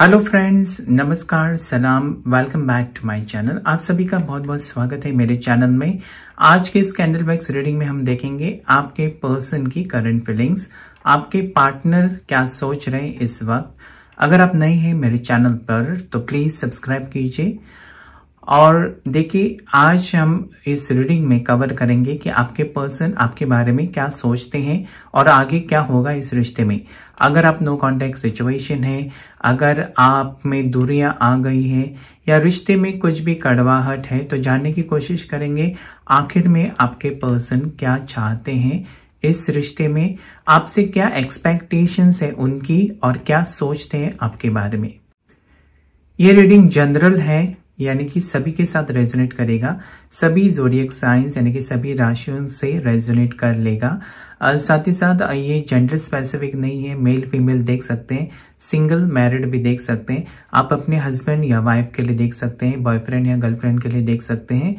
Hello friends नमस्कार सलाम welcome back to my channel आप सभी का बहुत बहुत स्वागत है मेरे चैनल में आज के इस कैंडल बैक्स रीडिंग में हम देखेंगे आपके पर्सन की करंट फीलिंग्स आपके पार्टनर क्या सोच रहे हैं इस वक्त अगर आप नए हैं मेरे चैनल पर तो प्लीज़ सब्सक्राइब कीजिए और देखिए आज हम इस रीडिंग में कवर करेंगे कि आपके पर्सन आपके बारे में क्या सोचते हैं और आगे क्या होगा इस रिश्ते में अगर आप नो कांटेक्ट सिचुएशन है अगर आप में दूरियां आ गई है या रिश्ते में कुछ भी कड़वाहट है तो जानने की कोशिश करेंगे आखिर में आपके पर्सन क्या चाहते हैं इस रिश्ते में आपसे क्या एक्सपेक्टेशंस है उनकी और क्या सोचते हैं आपके बारे में ये रीडिंग जनरल है यानी कि सभी के साथ रेजोनेट करेगा सभी जोरियक साइंस यानी कि सभी राशियों से रेजोनेट कर लेगा और साथ ही साथ ये जेंडर स्पेसिफिक नहीं है मेल फीमेल देख सकते हैं सिंगल मैरिड भी देख सकते हैं आप अपने हस्बैंड या वाइफ के लिए देख सकते हैं बॉयफ्रेंड या गर्लफ्रेंड के लिए देख सकते हैं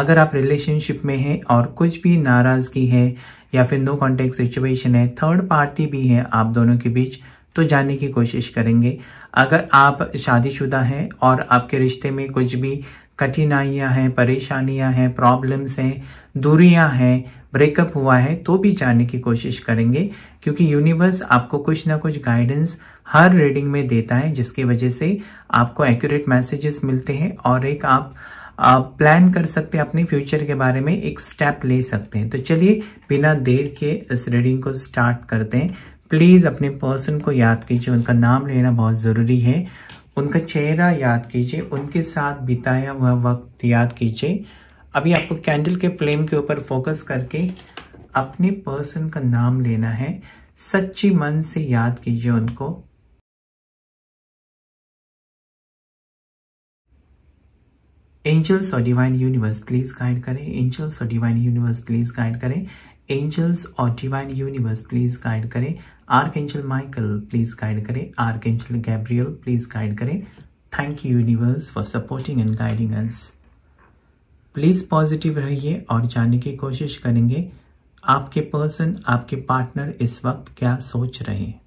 अगर आप रिलेशनशिप में हैं और कुछ भी नाराज़गी है या फिर नो कॉन्टेक्ट सिचुएशन है थर्ड पार्टी भी है आप दोनों के बीच तो जाने की कोशिश करेंगे अगर आप शादीशुदा हैं और आपके रिश्ते में कुछ भी कठिनाइयाँ हैं परेशानियाँ हैं प्रॉब्लम्स हैं दूरियाँ हैं ब्रेकअप हुआ है तो भी जानने की कोशिश करेंगे क्योंकि यूनिवर्स आपको कुछ ना कुछ गाइडेंस हर रीडिंग में देता है जिसकी वजह से आपको एक्यूरेट मैसेजेस मिलते हैं और एक आप प्लान कर सकते हैं अपने फ्यूचर के बारे में एक स्टेप ले सकते हैं तो चलिए बिना देर के इस रीडिंग को स्टार्ट करते हैं प्लीज़ अपने पर्सन को याद कीजिए उनका नाम लेना बहुत ज़रूरी है उनका चेहरा याद कीजिए उनके साथ बिताया हुआ वक्त याद कीजिए अभी आपको कैंडल के फ्लेम के ऊपर फोकस करके अपने पर्सन का नाम लेना है सच्ची मन से याद कीजिए उनको एंजल्स और डिवाइन यूनिवर्स प्लीज गाइड करें एंजल्स और डिवाइन यूनिवर्स प्लीज गाइड करें एंजल्स और डिवाइन यूनिवर्स प्लीज गाइड करें archangel Michael please guide करें archangel Gabriel please guide करें thank you universe for supporting and guiding us please positive रहिए और जानने की कोशिश करेंगे आपके पर्सन आपके पार्टनर इस वक्त क्या सोच रहे हैं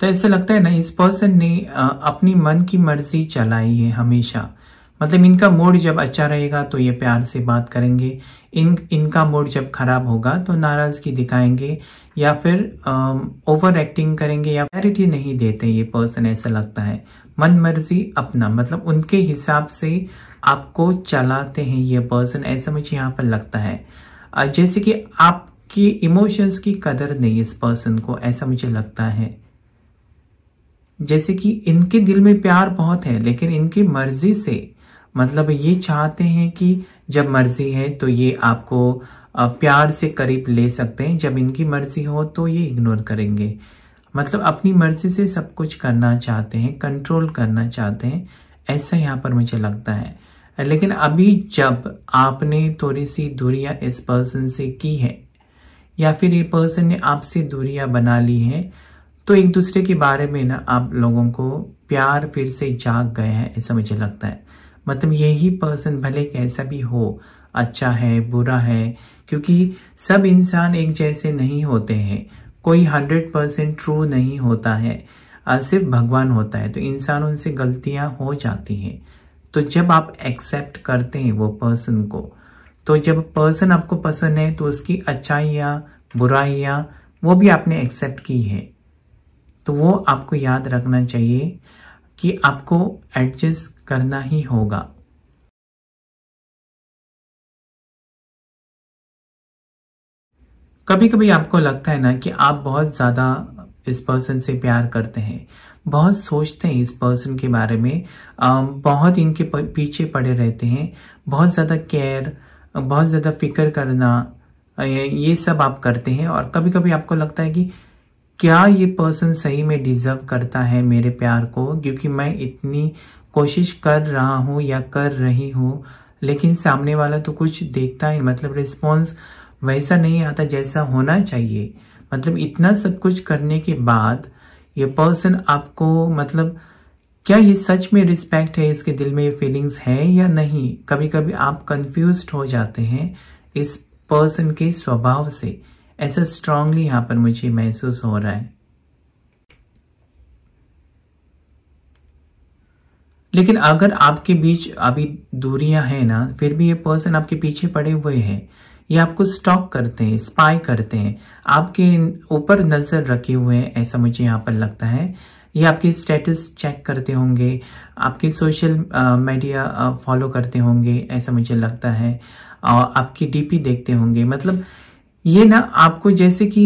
तो ऐसा लगता है ना इस पर्सन ने अपनी मन की मर्जी चलाई है हमेशा मतलब इनका मूड जब अच्छा रहेगा तो ये प्यार से बात करेंगे इन इनका मूड जब खराब होगा तो नाराज़गी दिखाएंगे या फिर ओवर एक्टिंग करेंगे या प्यारिटी नहीं देते ये पर्सन ऐसा लगता है मन मर्जी अपना मतलब उनके हिसाब से आपको चलाते हैं ये पर्सन ऐसा मुझे यहाँ पर लगता है जैसे कि आपकी इमोशंस की कदर नहीं इस पर्सन को ऐसा मुझे लगता है जैसे कि इनके दिल में प्यार बहुत है लेकिन इनकी मर्जी से मतलब ये चाहते हैं कि जब मर्जी है तो ये आपको प्यार से करीब ले सकते हैं जब इनकी मर्जी हो तो ये इग्नोर करेंगे मतलब अपनी मर्जी से सब कुछ करना चाहते हैं कंट्रोल करना चाहते हैं ऐसा यहाँ पर मुझे लगता है लेकिन अभी जब आपने थोड़ी सी दूरियाँ इस पर्सन से की है या फिर ये पर्सन ने आपसे दूरियाँ बना ली है तो एक दूसरे के बारे में ना आप लोगों को प्यार फिर से जाग गए हैं ऐसा मुझे लगता है मतलब यही पर्सन भले कैसा भी हो अच्छा है बुरा है क्योंकि सब इंसान एक जैसे नहीं होते हैं कोई हंड्रेड परसेंट ट्रू नहीं होता है सिर्फ भगवान होता है तो इंसानों से गलतियाँ हो जाती हैं तो जब आप एक्सेप्ट करते हैं वो पर्सन को तो जब पर्सन आपको पसंद है तो उसकी अच्छाइयाँ बुराइयाँ वो भी आपने एक्सेप्ट की है तो वो आपको याद रखना चाहिए कि आपको एडजस्ट करना ही होगा कभी कभी आपको लगता है ना कि आप बहुत ज़्यादा इस पर्सन से प्यार करते हैं बहुत सोचते हैं इस पर्सन के बारे में बहुत इनके पीछे पड़े रहते हैं बहुत ज़्यादा केयर बहुत ज़्यादा फिक्र करना ये सब आप करते हैं और कभी कभी आपको लगता है कि क्या ये पर्सन सही में डिज़र्व करता है मेरे प्यार को क्योंकि मैं इतनी कोशिश कर रहा हूँ या कर रही हूँ लेकिन सामने वाला तो कुछ देखता ही मतलब रिस्पॉन्स वैसा नहीं आता जैसा होना चाहिए मतलब इतना सब कुछ करने के बाद ये पर्सन आपको मतलब क्या ये सच में रिस्पेक्ट है इसके दिल में ये फीलिंग्स हैं या नहीं कभी कभी आप कंफ्यूज्ड हो जाते हैं इस पर्सन के स्वभाव से ऐसा स्ट्रांगली यहाँ पर मुझे महसूस हो रहा है लेकिन अगर आपके बीच अभी दूरियां हैं ना फिर भी ये पर्सन आपके पीछे पड़े हुए हैं ये आपको स्टॉक करते हैं स्पाई करते हैं आपके ऊपर नज़र रखे हुए हैं ऐसा मुझे यहाँ पर लगता है ये आपके स्टेटस चेक करते होंगे आपके सोशल मीडिया फॉलो करते होंगे ऐसा मुझे लगता है और आपकी डीपी देखते होंगे मतलब ये ना आपको जैसे कि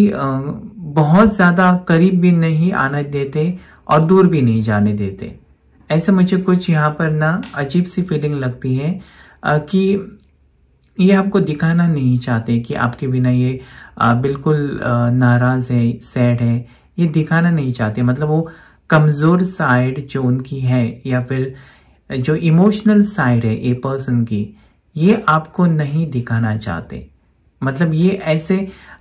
बहुत ज़्यादा करीब भी नहीं आने देते और दूर भी नहीं जाने देते ऐसे मुझे कुछ यहाँ पर ना अजीब सी फीलिंग लगती है कि ये आपको दिखाना नहीं चाहते कि आपके बिना ये बिल्कुल नाराज़ है सैड है ये दिखाना नहीं चाहते मतलब वो कमज़ोर साइड जो उनकी है या फिर जो इमोशनल साइड है ए पर्सन की ये आपको नहीं दिखाना चाहते मतलब ये ऐसे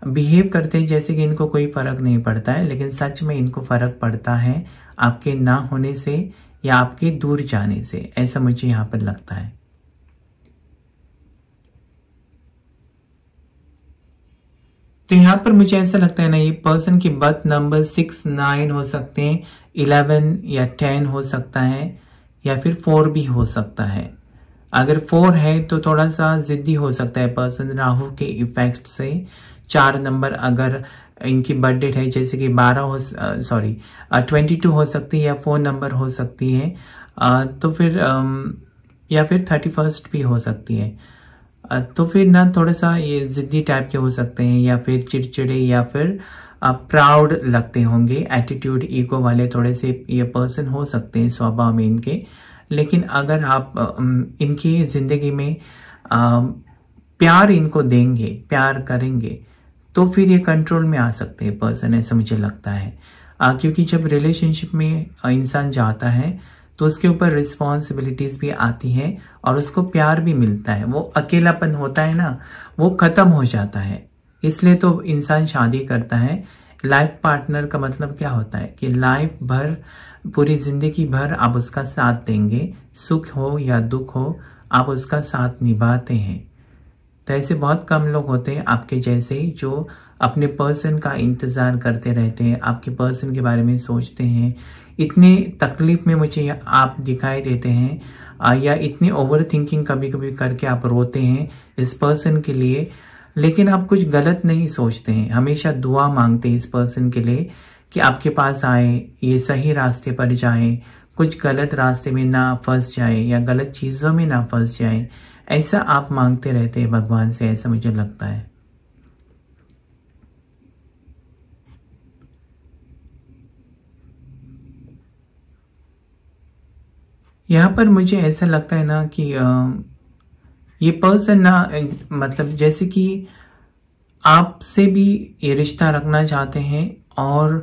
बिहेव करते हैं जैसे कि इनको कोई फ़र्क नहीं पड़ता है लेकिन सच में इनको फ़र्क पड़ता है आपके ना होने से या आपके दूर जाने से ऐसा मुझे यहां पर लगता है तो यहां पर मुझे ऐसा लगता है ना ये पर्सन की बर्थ नंबर सिक्स नाइन हो सकते हैं इलेवन या टेन हो सकता है या फिर फोर भी हो सकता है अगर फोर है तो थोड़ा सा ज़िद्दी हो सकता है पर्सन राहु के इफेक्ट से चार नंबर अगर इनकी बर्थ डेट है जैसे कि बारह हो सॉरी ट्वेंटी टू हो सकती है या फोर नंबर हो सकती है आ, तो फिर आ, या फिर थर्टी फर्स्ट भी हो सकती है आ, तो फिर ना थोड़ा सा ये ज़िद्दी टाइप के हो सकते हैं या फिर चिड़चिड़े या फिर प्राउड लगते होंगे एटीट्यूड ईगो वाले थोड़े से ये पर्सन हो सकते हैं स्वभाव में इनके लेकिन अगर आप इनकी ज़िंदगी में प्यार इनको देंगे प्यार करेंगे तो फिर ये कंट्रोल में आ सकते हैं पर्सन ऐसा मुझे लगता है आ, क्योंकि जब रिलेशनशिप में इंसान जाता है तो उसके ऊपर रिस्पॉन्सिबिलिटीज़ भी आती है और उसको प्यार भी मिलता है वो अकेलापन होता है ना वो ख़त्म हो जाता है इसलिए तो इंसान शादी करता है लाइफ पार्टनर का मतलब क्या होता है कि लाइफ भर पूरी ज़िंदगी भर आप उसका साथ देंगे सुख हो या दुख हो आप उसका साथ निभाते हैं तो ऐसे बहुत कम लोग होते हैं आपके जैसे जो अपने पर्सन का इंतज़ार करते रहते हैं आपके पर्सन के बारे में सोचते हैं इतने तकलीफ़ में मुझे आप दिखाई देते हैं या इतने ओवर थिंकिंग कभी कभी करके आप रोते हैं इस पर्सन के लिए लेकिन आप कुछ गलत नहीं सोचते हैं हमेशा दुआ मांगते हैं इस पर्सन के लिए कि आपके पास आए ये सही रास्ते पर जाए कुछ गलत रास्ते में ना फंस जाए या गलत चीज़ों में ना फंस जाए ऐसा आप मांगते रहते हैं भगवान से ऐसा मुझे लगता है यहाँ पर मुझे ऐसा लगता है ना कि आ, ये पर्सन ना मतलब जैसे कि आपसे भी ये रिश्ता रखना चाहते हैं और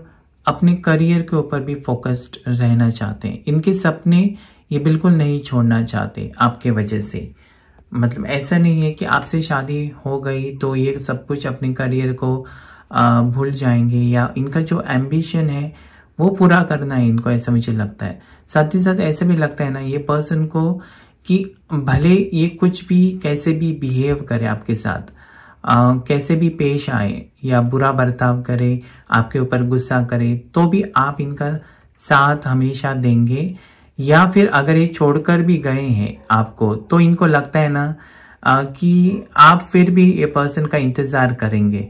अपने करियर के ऊपर भी फोकस्ड रहना चाहते हैं इनके सपने ये बिल्कुल नहीं छोड़ना चाहते आपके वजह से मतलब ऐसा नहीं है कि आपसे शादी हो गई तो ये सब कुछ अपने करियर को भूल जाएंगे या इनका जो एम्बिशन है वो पूरा करना है इनको ऐसा मुझे लगता है साथ ही साथ ऐसा भी लगता है ना ये पर्सन को कि भले ये कुछ भी कैसे भी बिहेव करे आपके साथ आ, कैसे भी पेश आए या बुरा बर्ताव करे आपके ऊपर गुस्सा करे तो भी आप इनका साथ हमेशा देंगे या फिर अगर ये छोड़कर भी गए हैं आपको तो इनको लगता है ना आ, कि आप फिर भी ये पर्सन का इंतज़ार करेंगे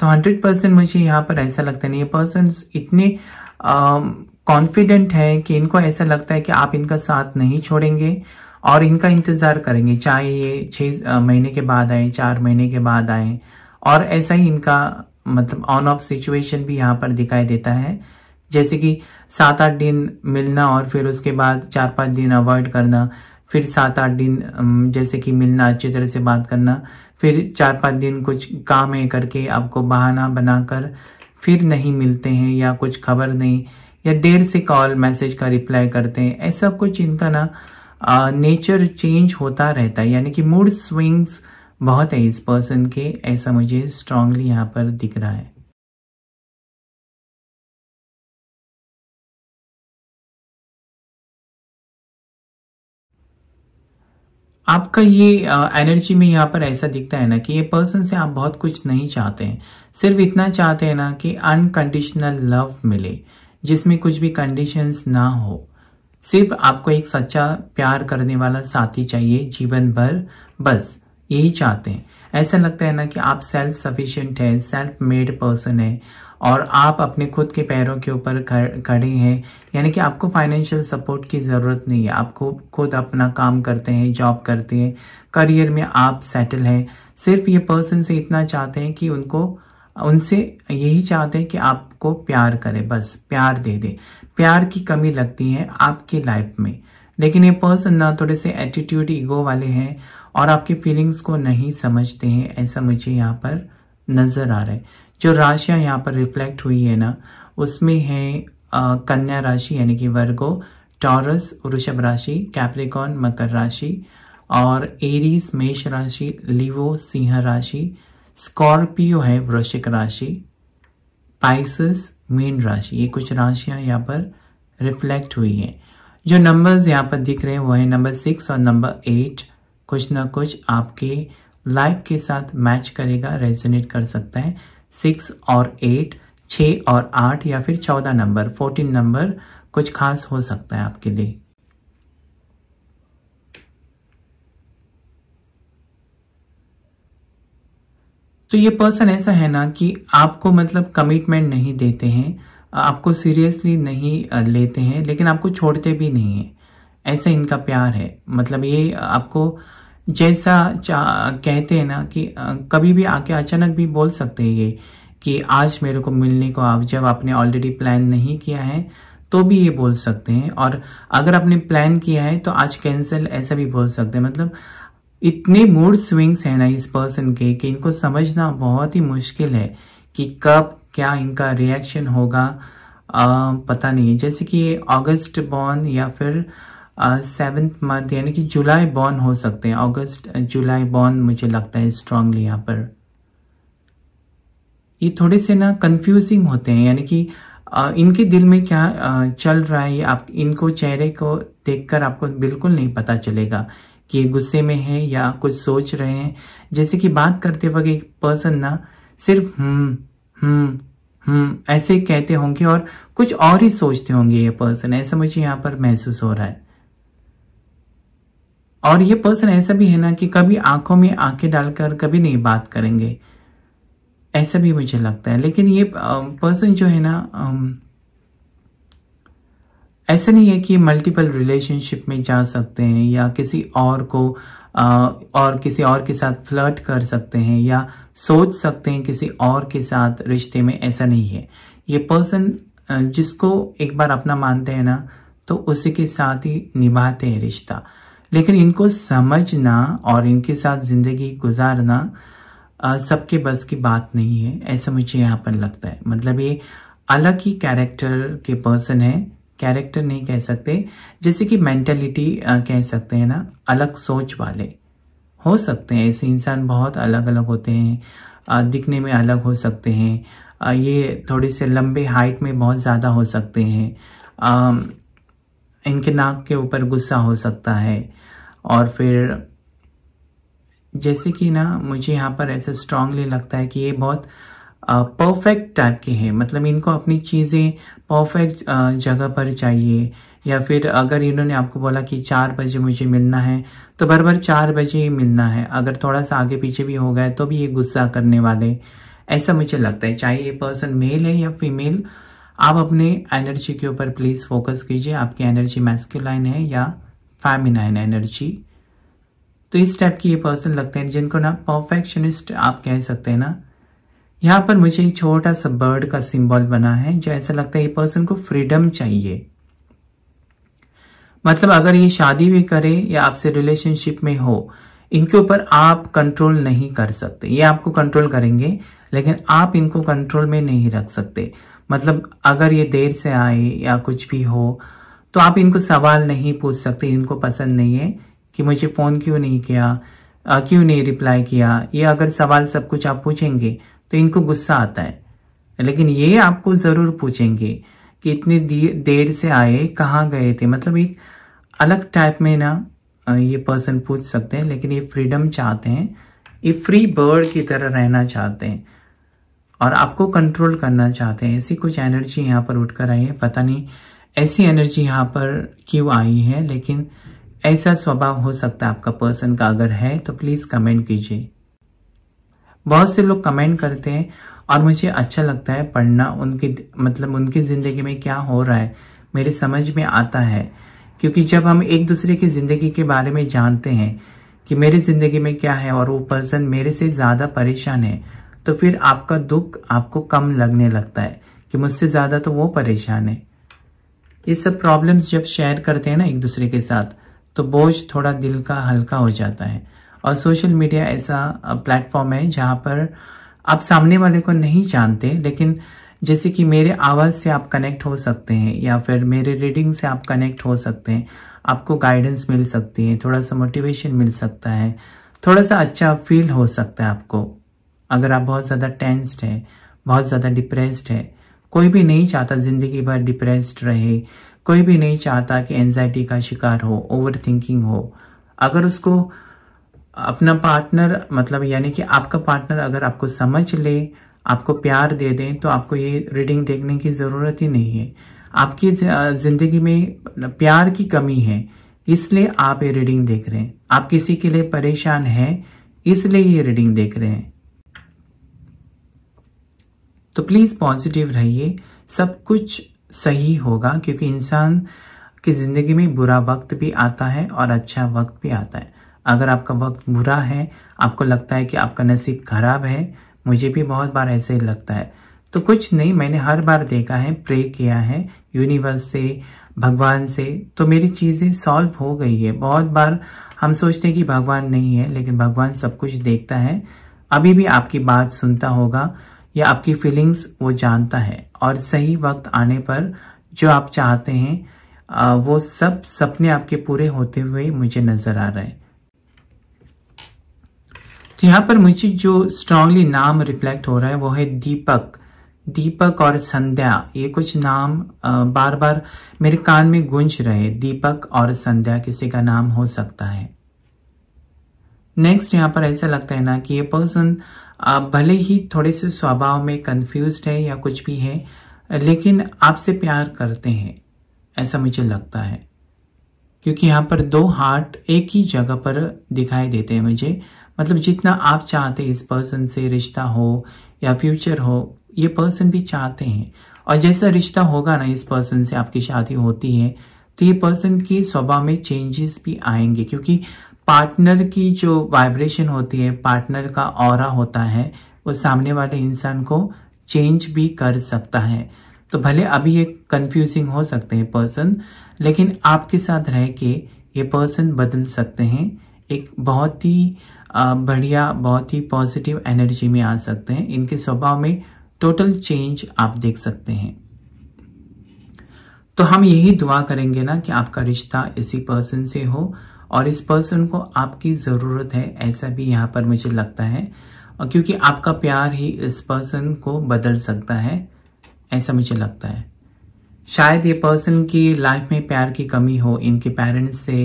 तो हंड्रेड परसेंट मुझे यहाँ पर ऐसा लगता नहीं ये पर्सन इतने कॉन्फिडेंट हैं कि इनको ऐसा लगता है कि आप इनका साथ नहीं छोड़ेंगे और इनका इंतज़ार करेंगे चाहे ये छः महीने के बाद आए चार महीने के बाद आए और ऐसा ही इनका मतलब ऑन ऑफ सिचुएशन भी यहाँ पर दिखाई देता है जैसे कि सात आठ दिन मिलना और फिर उसके बाद चार पाँच दिन अवॉइड करना फिर सात आठ दिन जैसे कि मिलना अच्छी तरह से बात करना फिर चार पाँच दिन कुछ काम है करके आपको बहाना बनाकर फिर नहीं मिलते हैं या कुछ खबर नहीं या देर से कॉल मैसेज का रिप्लाई करते हैं ऐसा कुछ इनका ना नेचर चेंज होता रहता है यानी कि मूड स्विंग्स बहुत है इस पर्सन के ऐसा मुझे स्ट्रांगली यहाँ पर दिख रहा है आपका ये एनर्जी में यहाँ पर ऐसा दिखता है ना कि ये पर्सन से आप बहुत कुछ नहीं चाहते हैं सिर्फ इतना चाहते हैं ना कि अनकंडीशनल लव मिले जिसमें कुछ भी कंडीशंस ना हो सिर्फ आपको एक सच्चा प्यार करने वाला साथी चाहिए जीवन भर बस यही चाहते हैं ऐसा लगता है ना कि आप सेल्फ सफिशिएंट हैं सेल्फ मेड पर्सन हैं और आप अपने खुद के पैरों के ऊपर खड़े हैं यानी कि आपको फाइनेंशियल सपोर्ट की ज़रूरत नहीं है आपको खुद अपना काम करते हैं जॉब करते हैं करियर में आप सेटल हैं सिर्फ ये पर्सन से इतना चाहते हैं कि उनको उनसे यही चाहते हैं कि आपको प्यार करें बस प्यार दे दे प्यार की कमी लगती है आपकी लाइफ में लेकिन ये पर्सन ना थोड़े से एटीट्यूड ईगो वाले हैं और आपकी फीलिंग्स को नहीं समझते हैं ऐसा मुझे यहाँ पर नज़र आ रहा है जो राशियाँ यहाँ पर रिफ्लेक्ट हुई है ना उसमें है आ, कन्या राशि यानी कि वर्गो टॉरस वृषभ राशि कैप्रिकॉन मकर राशि और एरीज मेष राशि लिवो सिंह राशि स्कॉर्पियो है वृश्चिक राशि पाइसिस मीन राशि ये कुछ राशियाँ यहाँ पर रिफ्लेक्ट हुई हैं जो नंबर्स यहाँ पर दिख रहे हैं वो है नंबर सिक्स और नंबर एट कुछ ना कुछ आपके लाइफ के साथ मैच करेगा रेजोनेट कर सकता है सिक्स और एट छ और आठ या फिर चौदह नंबर फोर्टीन नंबर कुछ खास हो सकता है आपके लिए तो ये पर्सन ऐसा है ना कि आपको मतलब कमिटमेंट नहीं देते हैं आपको सीरियसली नहीं लेते हैं लेकिन आपको छोड़ते भी नहीं हैं ऐसे इनका प्यार है मतलब ये आपको जैसा कहते हैं ना कि कभी भी आके अचानक भी बोल सकते हैं ये कि आज मेरे को मिलने को आप जब आपने ऑलरेडी प्लान नहीं किया है तो भी ये बोल सकते हैं और अगर आपने प्लान किया है तो आज कैंसिल ऐसा भी बोल सकते हैं मतलब इतने मूड स्विंग्स हैं ना इस पर्सन के कि इनको समझना बहुत ही मुश्किल है कि कब क्या इनका रिएक्शन होगा आ, पता नहीं जैसे कि ऑगस्ट बॉर्न या फिर सेवन्थ मंथ यानी कि जुलाई बॉर्न हो सकते हैं अगस्त जुलाई बॉर्न मुझे लगता है स्ट्रांगली यहाँ पर ये थोड़े से ना कंफ्यूजिंग होते हैं यानी कि आ, इनके दिल में क्या आ, चल रहा है आप इनको चेहरे को देखकर आपको बिल्कुल नहीं पता चलेगा कि ये गुस्से में है या कुछ सोच रहे हैं जैसे कि बात करते वक्त एक पर्सन ना सिर्फ हम्म हम्म हम्म ऐसे कहते होंगे और कुछ और ही सोचते होंगे ये पर्सन ऐसा मुझे यहाँ पर महसूस हो रहा है और ये पर्सन ऐसा भी है ना कि कभी आंखों में आंखें डालकर कभी नहीं बात करेंगे ऐसा भी मुझे लगता है लेकिन ये पर्सन जो है ना ऐसा नहीं है कि मल्टीपल रिलेशनशिप में जा सकते हैं या किसी और को आ, और किसी और के साथ फ्लर्ट कर सकते हैं या सोच सकते हैं किसी और के साथ रिश्ते में ऐसा नहीं है ये पर्सन जिसको एक बार अपना मानते हैं ना तो उसी के साथ ही निभाते हैं रिश्ता लेकिन इनको समझना और इनके साथ ज़िंदगी गुजारना सबके बस की बात नहीं है ऐसा मुझे यहाँ पर लगता है मतलब ये अलग ही कैरेक्टर के पर्सन है कैरेक्टर नहीं कह सकते जैसे कि मेंटेलिटी कह सकते हैं ना अलग सोच वाले हो सकते हैं ऐसे इंसान बहुत अलग अलग होते हैं दिखने में अलग हो सकते हैं ये थोड़े से लंबे हाइट में बहुत ज़्यादा हो सकते हैं इनके नाक के ऊपर गुस्सा हो सकता है और फिर जैसे कि ना मुझे यहाँ पर ऐसे स्ट्रांगली लगता है कि ये बहुत परफेक्ट टाइप के हैं मतलब इनको अपनी चीज़ें परफेक्ट जगह पर चाहिए या फिर अगर इन्होंने आपको बोला कि चार बजे मुझे मिलना है तो बार बार चार बजे मिलना है अगर थोड़ा सा आगे पीछे भी हो गया तो भी ये गुस्सा करने वाले ऐसा मुझे लगता है चाहे ये पर्सन मेल है या फीमेल आप अपने एनर्जी के ऊपर प्लीज़ फोकस कीजिए आपकी एनर्जी मैस्कुलाइन है या फैमिनाइन एनर्जी तो इस टाइप की ये पर्सन लगते हैं जिनको ना परफेक्शनिस्ट आप कह सकते हैं ना यहाँ पर मुझे एक छोटा सा बर्ड का सिंबल बना है जो ऐसा लगता है ये पर्सन को फ्रीडम चाहिए मतलब अगर ये शादी भी करे या आपसे रिलेशनशिप में हो इनके ऊपर आप कंट्रोल नहीं कर सकते ये आपको कंट्रोल करेंगे लेकिन आप इनको कंट्रोल में नहीं रख सकते मतलब अगर ये देर से आए या कुछ भी हो तो आप इनको सवाल नहीं पूछ सकते इनको पसंद नहीं है कि मुझे फ़ोन क्यों नहीं किया क्यों नहीं रिप्लाई किया ये अगर सवाल सब कुछ आप पूछेंगे तो इनको गुस्सा आता है लेकिन ये आपको ज़रूर पूछेंगे कि इतनी देर से आए कहाँ गए थे मतलब एक अलग टाइप में ना ये पर्सन पूछ सकते हैं लेकिन ये फ्रीडम चाहते हैं ये फ्री बर्ड की तरह रहना चाहते हैं और आपको कंट्रोल करना चाहते हैं ऐसी कुछ एनर्जी यहाँ पर उठकर आई है पता नहीं ऐसी एनर्जी यहाँ पर क्यों आई है लेकिन ऐसा स्वभाव हो सकता है आपका पर्सन का अगर है तो प्लीज़ कमेंट कीजिए बहुत से लोग कमेंट करते हैं और मुझे अच्छा लगता है पढ़ना उनकी मतलब उनकी ज़िंदगी में क्या हो रहा है मेरे समझ में आता है क्योंकि जब हम एक दूसरे की ज़िंदगी के बारे में जानते हैं कि मेरी ज़िंदगी में क्या है और वो पर्सन मेरे से ज़्यादा परेशान है तो फिर आपका दुख आपको कम लगने लगता है कि मुझसे ज़्यादा तो वो परेशान है ये सब प्रॉब्लम्स जब शेयर करते हैं ना एक दूसरे के साथ तो बोझ थोड़ा दिल का हल्का हो जाता है और सोशल मीडिया ऐसा प्लेटफॉर्म है जहाँ पर आप सामने वाले को नहीं जानते लेकिन जैसे कि मेरे आवाज़ से आप कनेक्ट हो सकते हैं या फिर मेरे रीडिंग से आप कनेक्ट हो सकते हैं आपको गाइडेंस मिल सकती है थोड़ा सा मोटिवेशन मिल सकता है थोड़ा सा अच्छा फील हो सकता है आपको अगर आप बहुत ज़्यादा टेंस्ड हैं बहुत ज़्यादा डिप्रेस्ड हैं कोई भी नहीं चाहता ज़िंदगी भर डिप्रेस्ड रहे कोई भी नहीं चाहता कि एनजाइटी का शिकार हो ओवर थिंकिंग हो अगर उसको अपना पार्टनर मतलब यानी कि आपका पार्टनर अगर आपको समझ ले आपको प्यार दे दें तो आपको ये रीडिंग देखने की ज़रूरत ही नहीं है आपकी ज़िंदगी में प्यार की कमी है इसलिए आप ये रीडिंग देख रहे हैं आप किसी के लिए परेशान हैं इसलिए ये रीडिंग देख रहे हैं तो प्लीज़ पॉजिटिव रहिए सब कुछ सही होगा क्योंकि इंसान की ज़िंदगी में बुरा वक्त भी आता है और अच्छा वक्त भी आता है अगर आपका वक्त बुरा है आपको लगता है कि आपका नसीब खराब है मुझे भी बहुत बार ऐसे ही लगता है तो कुछ नहीं मैंने हर बार देखा है प्रे किया है यूनिवर्स से भगवान से तो मेरी चीज़ें सॉल्व हो गई है बहुत बार हम सोचते हैं कि भगवान नहीं है लेकिन भगवान सब कुछ देखता है अभी भी आपकी बात सुनता होगा या आपकी फीलिंग्स वो जानता है और सही वक्त आने पर जो आप चाहते हैं वो सब सपने आपके पूरे होते हुए मुझे नज़र आ रहे हैं तो यहाँ पर मुझे जो स्ट्रांगली नाम रिफ्लेक्ट हो रहा है वो है दीपक दीपक और संध्या ये कुछ नाम बार बार मेरे कान में गूंज रहे दीपक और संध्या किसी का नाम हो सकता है नेक्स्ट यहाँ पर ऐसा लगता है ना कि ये पर्सन आप भले ही थोड़े से स्वभाव में कंफ्यूज है या कुछ भी है लेकिन आपसे प्यार करते हैं ऐसा मुझे लगता है क्योंकि यहाँ पर दो हार्ट एक ही जगह पर दिखाई देते हैं मुझे मतलब जितना आप चाहते इस पर्सन से रिश्ता हो या फ्यूचर हो ये पर्सन भी चाहते हैं और जैसा रिश्ता होगा ना इस पर्सन से आपकी शादी होती है तो ये पर्सन के स्वभाव में चेंजेस भी आएंगे क्योंकि पार्टनर की जो वाइब्रेशन होती है पार्टनर का और होता है वो सामने वाले इंसान को चेंज भी कर सकता है तो भले अभी ये कंफ्यूजिंग हो सकते हैं पर्सन लेकिन आपके साथ रह के ये पर्सन बदल सकते हैं एक बहुत ही बढ़िया बहुत ही पॉजिटिव एनर्जी में आ सकते हैं इनके स्वभाव में टोटल चेंज आप देख सकते हैं तो हम यही दुआ करेंगे ना कि आपका रिश्ता इसी पर्सन से हो और इस पर्सन को आपकी ज़रूरत है ऐसा भी यहाँ पर मुझे लगता है और क्योंकि आपका प्यार ही इस पर्सन को बदल सकता है ऐसा मुझे लगता है शायद ये पर्सन की लाइफ में प्यार की कमी हो इनके पेरेंट्स से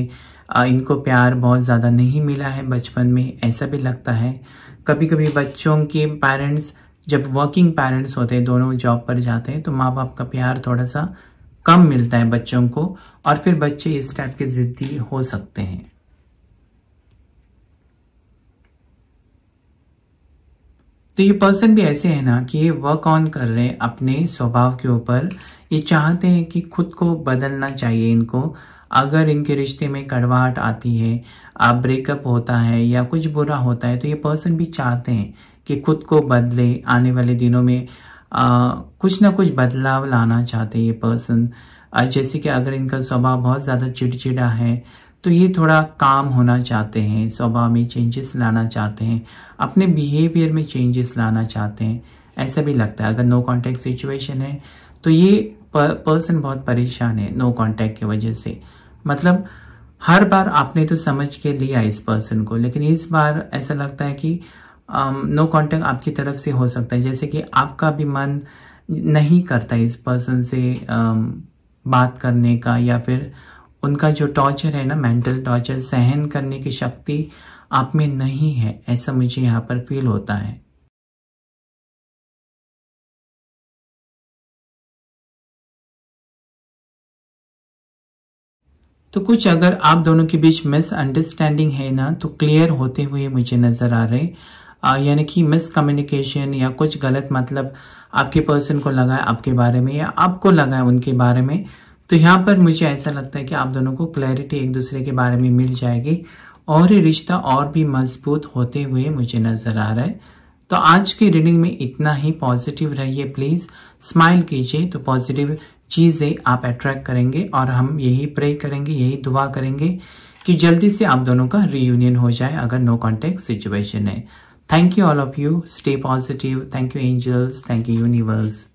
इनको प्यार बहुत ज़्यादा नहीं मिला है बचपन में ऐसा भी लगता है कभी कभी बच्चों के पेरेंट्स जब वर्किंग पेरेंट्स होते हैं दोनों जॉब पर जाते हैं तो माँ बाप का प्यार थोड़ा सा कम मिलता है बच्चों को और फिर बच्चे इस टाइप के ज़िद्दी हो सकते हैं तो ये पर्सन भी ऐसे है ना कि ये वर्क ऑन कर रहे हैं अपने स्वभाव के ऊपर ये चाहते हैं कि खुद को बदलना चाहिए इनको अगर इनके रिश्ते में कड़वाहट आती है आप ब्रेकअप होता है या कुछ बुरा होता है तो ये पर्सन भी चाहते हैं कि खुद को बदले आने वाले दिनों में कुछ ना कुछ बदलाव लाना चाहते ये पर्सन जैसे कि अगर इनका स्वभाव बहुत ज़्यादा चिड़चिड़ा है तो ये थोड़ा काम होना चाहते हैं स्वभाव में चेंजेस लाना चाहते हैं अपने बिहेवियर में चेंजेस लाना चाहते हैं ऐसा भी लगता है अगर नो कांटेक्ट सिचुएशन है तो ये पर्सन बहुत परेशान है नो कांटेक्ट की वजह से मतलब हर बार आपने तो समझ के लिया इस पर्सन को लेकिन इस बार ऐसा लगता है कि नो um, कांटेक्ट no आपकी तरफ से हो सकता है जैसे कि आपका भी मन नहीं करता इस पर्सन से um, बात करने का या फिर उनका जो टॉर्चर है ना मेंटल टॉर्चर सहन करने की शक्ति आप में नहीं है ऐसा मुझे यहाँ पर फील होता है तो कुछ अगर आप दोनों के बीच मिसअंडरस्टैंडिंग है ना तो क्लियर होते हुए मुझे नज़र आ रहे यानी कि मिसकम्युनिकेशन या कुछ गलत मतलब आपके पर्सन को लगा है आपके बारे में या आपको लगा है उनके बारे में तो यहाँ पर मुझे ऐसा लगता है कि आप दोनों को क्लैरिटी एक दूसरे के बारे में मिल जाएगी और ये रिश्ता और भी मजबूत होते हुए मुझे नज़र आ रहा है तो आज की रीडिंग में इतना ही पॉजिटिव रहिए प्लीज़ स्माइल कीजिए तो पॉजिटिव चीज़ें आप अट्रैक्ट करेंगे और हम यही प्रे करेंगे यही दुआ करेंगे कि जल्दी से आप दोनों का रीयूनियन हो जाए अगर नो कॉन्टेक्ट सिचुएशन है Thank you, all of you. Stay positive. Thank you, angels. Thank you, universe.